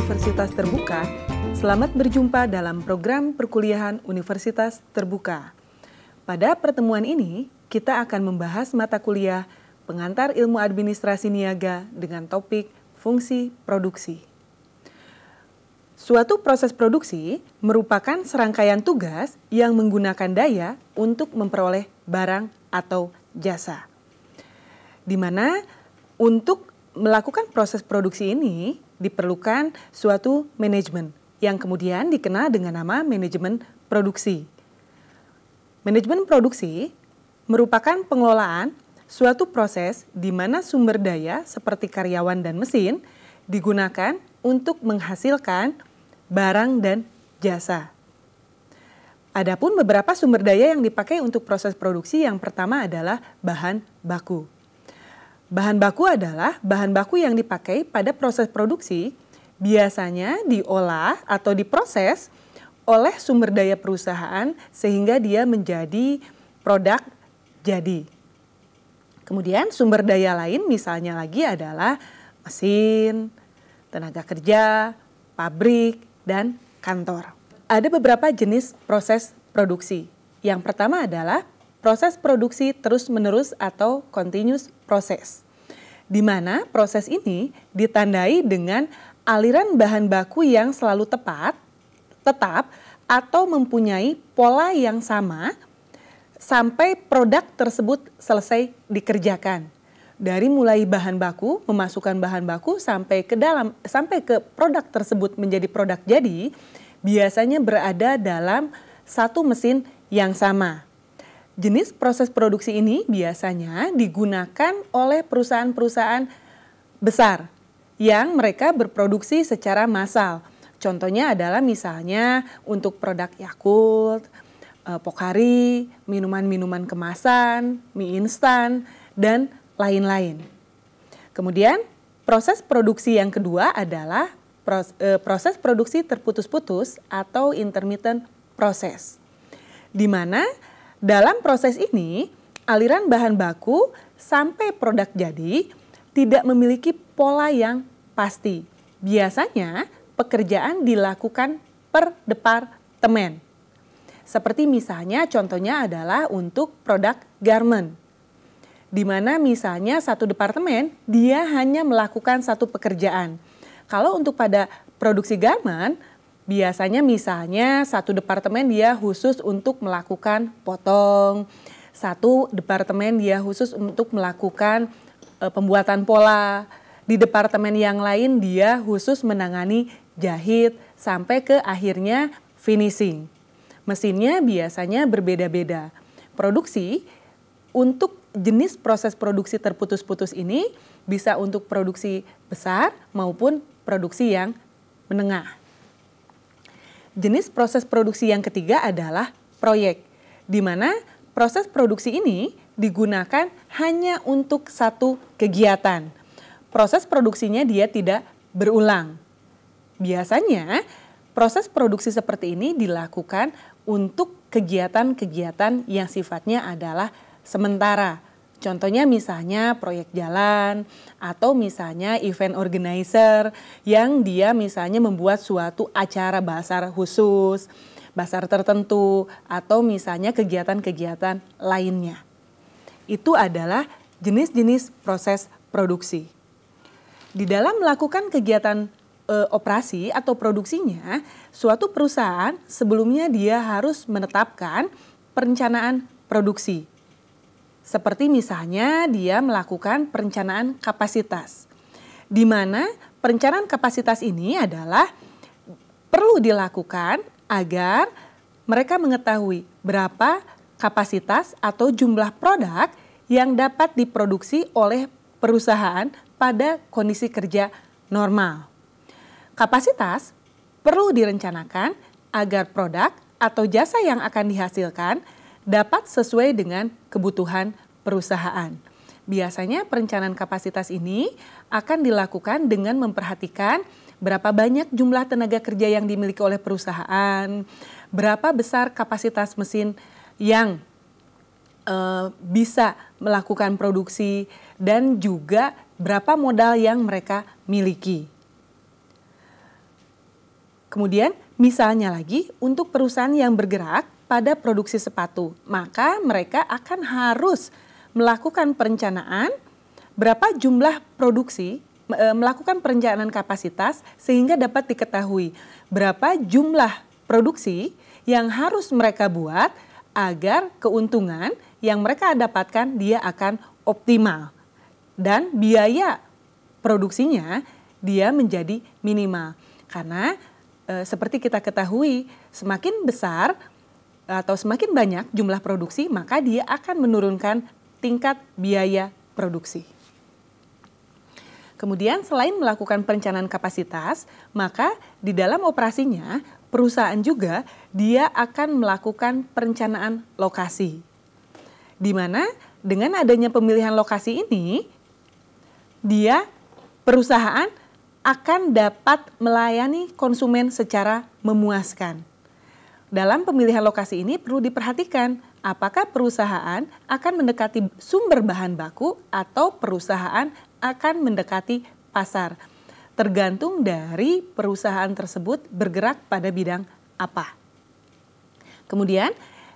Universitas Terbuka, selamat berjumpa dalam program perkuliahan Universitas Terbuka. Pada pertemuan ini, kita akan membahas mata kuliah Pengantar Ilmu Administrasi Niaga dengan topik fungsi produksi. Suatu proses produksi merupakan serangkaian tugas yang menggunakan daya untuk memperoleh barang atau jasa. Di mana untuk melakukan proses produksi ini, diperlukan suatu manajemen yang kemudian dikenal dengan nama manajemen produksi. Manajemen produksi merupakan pengelolaan suatu proses di mana sumber daya seperti karyawan dan mesin digunakan untuk menghasilkan barang dan jasa. Adapun beberapa sumber daya yang dipakai untuk proses produksi yang pertama adalah bahan baku. Bahan baku adalah bahan baku yang dipakai pada proses produksi, biasanya diolah atau diproses oleh sumber daya perusahaan sehingga dia menjadi produk jadi. Kemudian sumber daya lain misalnya lagi adalah mesin, tenaga kerja, pabrik, dan kantor. Ada beberapa jenis proses produksi. Yang pertama adalah proses produksi terus-menerus atau continuous process. Di mana proses ini ditandai dengan aliran bahan baku yang selalu tepat, tetap atau mempunyai pola yang sama sampai produk tersebut selesai dikerjakan. Dari mulai bahan baku, memasukkan bahan baku sampai ke dalam sampai ke produk tersebut menjadi produk jadi, biasanya berada dalam satu mesin yang sama. Jenis proses produksi ini biasanya digunakan oleh perusahaan-perusahaan besar yang mereka berproduksi secara massal. Contohnya adalah misalnya untuk produk Yakult, eh, Pokari, minuman-minuman kemasan, mie instan, dan lain-lain. Kemudian proses produksi yang kedua adalah eh, proses produksi terputus-putus atau intermittent process. Di mana dalam proses ini, aliran bahan baku sampai produk jadi tidak memiliki pola yang pasti. Biasanya pekerjaan dilakukan per departemen. Seperti misalnya contohnya adalah untuk produk garment. Di mana misalnya satu departemen dia hanya melakukan satu pekerjaan. Kalau untuk pada produksi garment, Biasanya misalnya satu departemen dia khusus untuk melakukan potong, satu departemen dia khusus untuk melakukan e, pembuatan pola. Di departemen yang lain dia khusus menangani jahit sampai ke akhirnya finishing. Mesinnya biasanya berbeda-beda. Produksi untuk jenis proses produksi terputus-putus ini bisa untuk produksi besar maupun produksi yang menengah. Jenis proses produksi yang ketiga adalah proyek, di mana proses produksi ini digunakan hanya untuk satu kegiatan. Proses produksinya dia tidak berulang. Biasanya proses produksi seperti ini dilakukan untuk kegiatan-kegiatan yang sifatnya adalah sementara Contohnya misalnya proyek jalan atau misalnya event organizer yang dia misalnya membuat suatu acara basar khusus, basar tertentu atau misalnya kegiatan-kegiatan lainnya. Itu adalah jenis-jenis proses produksi. Di dalam melakukan kegiatan e, operasi atau produksinya, suatu perusahaan sebelumnya dia harus menetapkan perencanaan produksi seperti misalnya dia melakukan perencanaan kapasitas. Di mana perencanaan kapasitas ini adalah perlu dilakukan agar mereka mengetahui berapa kapasitas atau jumlah produk yang dapat diproduksi oleh perusahaan pada kondisi kerja normal. Kapasitas perlu direncanakan agar produk atau jasa yang akan dihasilkan dapat sesuai dengan kebutuhan perusahaan. Biasanya perencanaan kapasitas ini akan dilakukan dengan memperhatikan berapa banyak jumlah tenaga kerja yang dimiliki oleh perusahaan, berapa besar kapasitas mesin yang e, bisa melakukan produksi, dan juga berapa modal yang mereka miliki. Kemudian, misalnya lagi, untuk perusahaan yang bergerak pada produksi sepatu. Maka mereka akan harus melakukan perencanaan berapa jumlah produksi e, melakukan perencanaan kapasitas sehingga dapat diketahui berapa jumlah produksi yang harus mereka buat agar keuntungan yang mereka dapatkan dia akan optimal dan biaya produksinya dia menjadi minimal karena e, seperti kita ketahui semakin besar atau semakin banyak jumlah produksi, maka dia akan menurunkan tingkat biaya produksi. Kemudian selain melakukan perencanaan kapasitas, maka di dalam operasinya perusahaan juga dia akan melakukan perencanaan lokasi. Di mana dengan adanya pemilihan lokasi ini, dia perusahaan akan dapat melayani konsumen secara memuaskan dalam pemilihan lokasi ini perlu diperhatikan apakah perusahaan akan mendekati sumber bahan baku atau perusahaan akan mendekati pasar. Tergantung dari perusahaan tersebut bergerak pada bidang apa. Kemudian,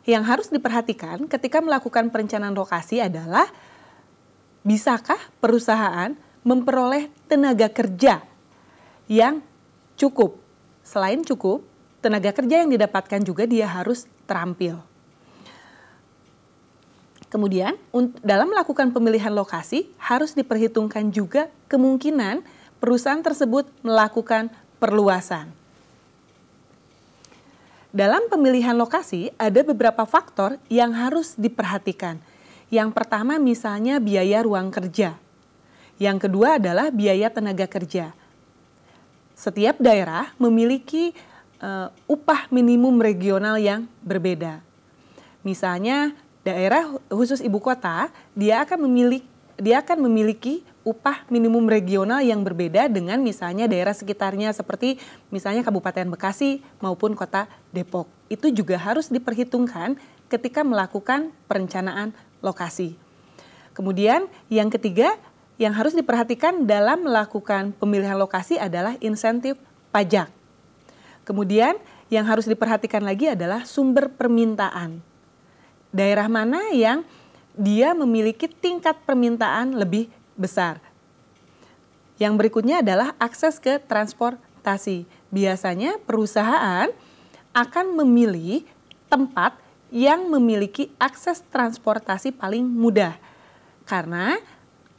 yang harus diperhatikan ketika melakukan perencanaan lokasi adalah bisakah perusahaan memperoleh tenaga kerja yang cukup. Selain cukup, tenaga kerja yang didapatkan juga dia harus terampil. Kemudian, dalam melakukan pemilihan lokasi, harus diperhitungkan juga kemungkinan perusahaan tersebut melakukan perluasan. Dalam pemilihan lokasi, ada beberapa faktor yang harus diperhatikan. Yang pertama, misalnya biaya ruang kerja. Yang kedua adalah biaya tenaga kerja. Setiap daerah memiliki uh, upah minimum regional yang berbeda. Misalnya daerah khusus ibu kota, dia akan memiliki dia akan memiliki upah minimum regional yang berbeda dengan misalnya daerah sekitarnya seperti misalnya Kabupaten Bekasi maupun Kota Depok. Itu juga harus diperhitungkan ketika melakukan perencanaan lokasi. Kemudian yang ketiga yang harus diperhatikan dalam melakukan pemilihan lokasi adalah insentif pajak. Kemudian yang harus diperhatikan lagi adalah sumber permintaan. Daerah mana yang dia memiliki tingkat permintaan lebih besar. Yang berikutnya adalah akses ke transportasi. Biasanya perusahaan akan memilih tempat yang memiliki akses transportasi paling mudah. Karena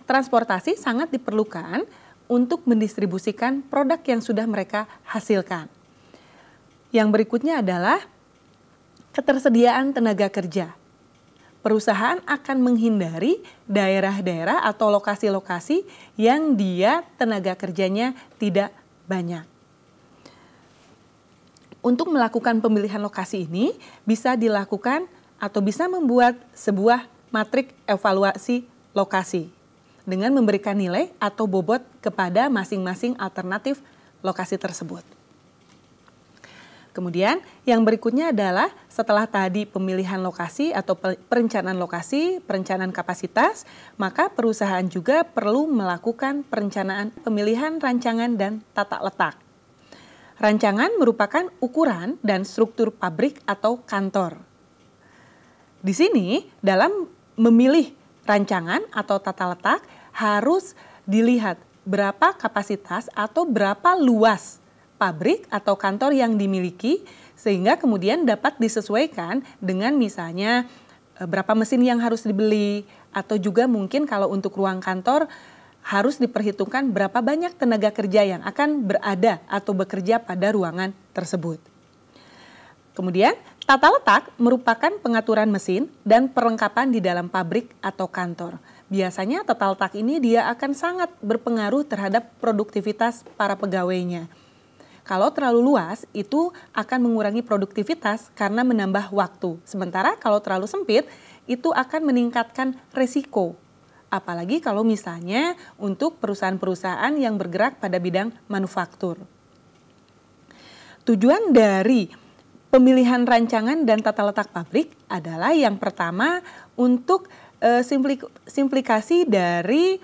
transportasi sangat diperlukan untuk mendistribusikan produk yang sudah mereka hasilkan. Yang berikutnya adalah ketersediaan tenaga kerja. Perusahaan akan menghindari daerah-daerah atau lokasi-lokasi yang dia tenaga kerjanya tidak banyak. Untuk melakukan pemilihan lokasi ini bisa dilakukan atau bisa membuat sebuah matrik evaluasi lokasi dengan memberikan nilai atau bobot kepada masing-masing alternatif lokasi tersebut. Kemudian yang berikutnya adalah setelah tadi pemilihan lokasi atau perencanaan lokasi, perencanaan kapasitas, maka perusahaan juga perlu melakukan perencanaan pemilihan rancangan dan tata letak. Rancangan merupakan ukuran dan struktur pabrik atau kantor. Di sini dalam memilih rancangan atau tata letak harus dilihat berapa kapasitas atau berapa luas pabrik atau kantor yang dimiliki sehingga kemudian dapat disesuaikan dengan misalnya e, berapa mesin yang harus dibeli atau juga mungkin kalau untuk ruang kantor harus diperhitungkan berapa banyak tenaga kerja yang akan berada atau bekerja pada ruangan tersebut. Kemudian, tata letak merupakan pengaturan mesin dan perlengkapan di dalam pabrik atau kantor. Biasanya tata letak ini dia akan sangat berpengaruh terhadap produktivitas para pegawainya. Kalau terlalu luas, itu akan mengurangi produktivitas karena menambah waktu. Sementara kalau terlalu sempit, itu akan meningkatkan resiko. Apalagi kalau misalnya untuk perusahaan-perusahaan yang bergerak pada bidang manufaktur. Tujuan dari pemilihan rancangan dan tata letak pabrik adalah yang pertama untuk e, simplik, simplikasi dari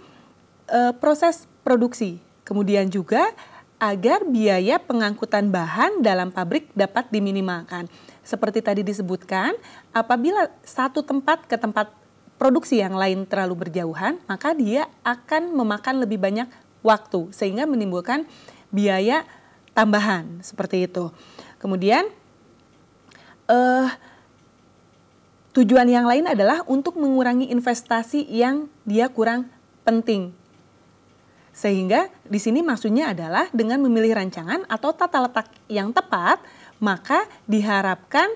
e, proses produksi. Kemudian juga agar biaya pengangkutan bahan dalam pabrik dapat diminimalkan. Seperti tadi disebutkan, apabila satu tempat ke tempat produksi yang lain terlalu berjauhan, maka dia akan memakan lebih banyak waktu sehingga menimbulkan biaya tambahan seperti itu. Kemudian eh, tujuan yang lain adalah untuk mengurangi investasi yang dia kurang penting sehingga di sini maksudnya adalah dengan memilih rancangan atau tata letak yang tepat, maka diharapkan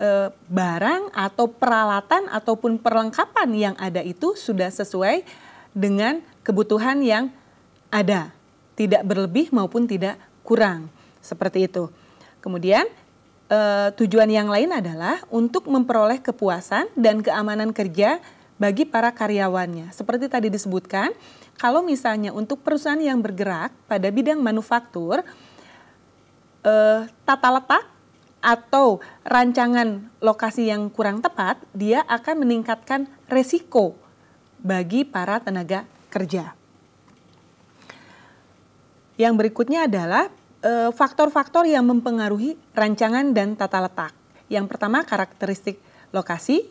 e, barang atau peralatan ataupun perlengkapan yang ada itu sudah sesuai dengan kebutuhan yang ada, tidak berlebih maupun tidak kurang. Seperti itu. Kemudian e, tujuan yang lain adalah untuk memperoleh kepuasan dan keamanan kerja bagi para karyawannya. Seperti tadi disebutkan, kalau misalnya untuk perusahaan yang bergerak pada bidang manufaktur, eh, tata letak atau rancangan lokasi yang kurang tepat, dia akan meningkatkan resiko bagi para tenaga kerja. Yang berikutnya adalah eh, faktor-faktor yang mempengaruhi rancangan dan tata letak. Yang pertama karakteristik lokasi,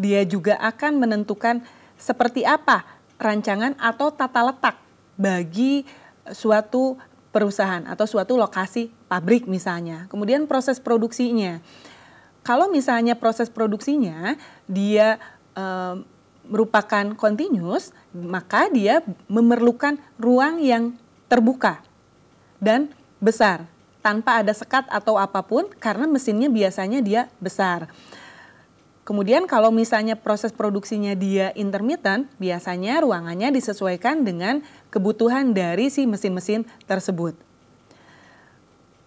dia juga akan menentukan seperti apa rancangan atau tata letak bagi suatu perusahaan atau suatu lokasi pabrik misalnya. Kemudian proses produksinya. Kalau misalnya proses produksinya dia e, merupakan continuous, maka dia memerlukan ruang yang terbuka dan besar tanpa ada sekat atau apapun karena mesinnya biasanya dia besar. Kemudian kalau misalnya proses produksinya dia intermittent, biasanya ruangannya disesuaikan dengan kebutuhan dari si mesin-mesin tersebut.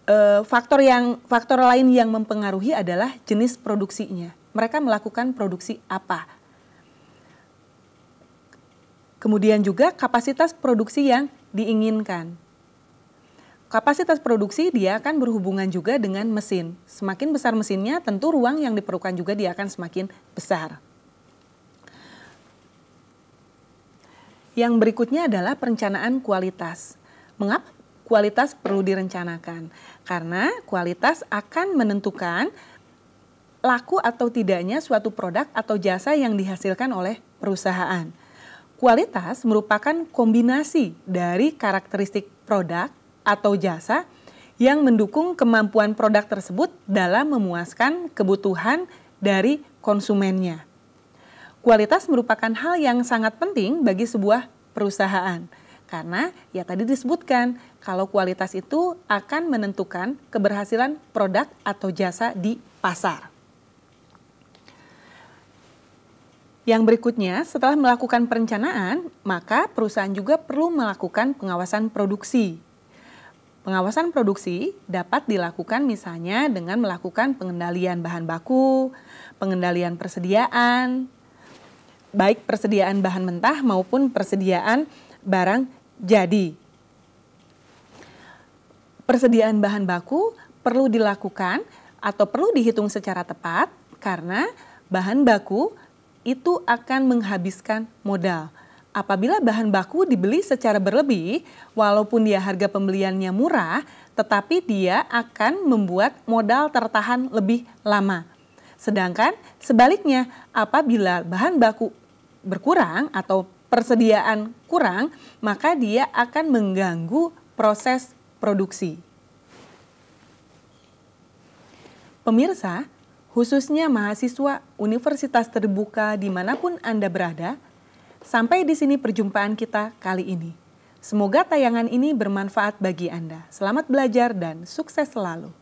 E, faktor yang faktor lain yang mempengaruhi adalah jenis produksinya. Mereka melakukan produksi apa? Kemudian juga kapasitas produksi yang diinginkan. Kapasitas produksi dia akan berhubungan juga dengan mesin. Semakin besar mesinnya, tentu ruang yang diperlukan juga dia akan semakin besar. Yang berikutnya adalah perencanaan kualitas. Mengapa kualitas perlu direncanakan? Karena kualitas akan menentukan laku atau tidaknya suatu produk atau jasa yang dihasilkan oleh perusahaan. Kualitas merupakan kombinasi dari karakteristik produk atau jasa yang mendukung kemampuan produk tersebut dalam memuaskan kebutuhan dari konsumennya. Kualitas merupakan hal yang sangat penting bagi sebuah perusahaan. Karena ya tadi disebutkan kalau kualitas itu akan menentukan keberhasilan produk atau jasa di pasar. Yang berikutnya, setelah melakukan perencanaan, maka perusahaan juga perlu melakukan pengawasan produksi Pengawasan produksi dapat dilakukan misalnya dengan melakukan pengendalian bahan baku, pengendalian persediaan, baik persediaan bahan mentah maupun persediaan barang jadi. Persediaan bahan baku perlu dilakukan atau perlu dihitung secara tepat karena bahan baku itu akan menghabiskan modal. Apabila bahan baku dibeli secara berlebih, walaupun dia harga pembeliannya murah, tetapi dia akan membuat modal tertahan lebih lama. Sedangkan sebaliknya, apabila bahan baku berkurang atau persediaan kurang, maka dia akan mengganggu proses produksi. Pemirsa, khususnya mahasiswa Universitas Terbuka dimanapun Anda berada, Sampai di sini perjumpaan kita kali ini. Semoga tayangan ini bermanfaat bagi Anda. Selamat belajar dan sukses selalu.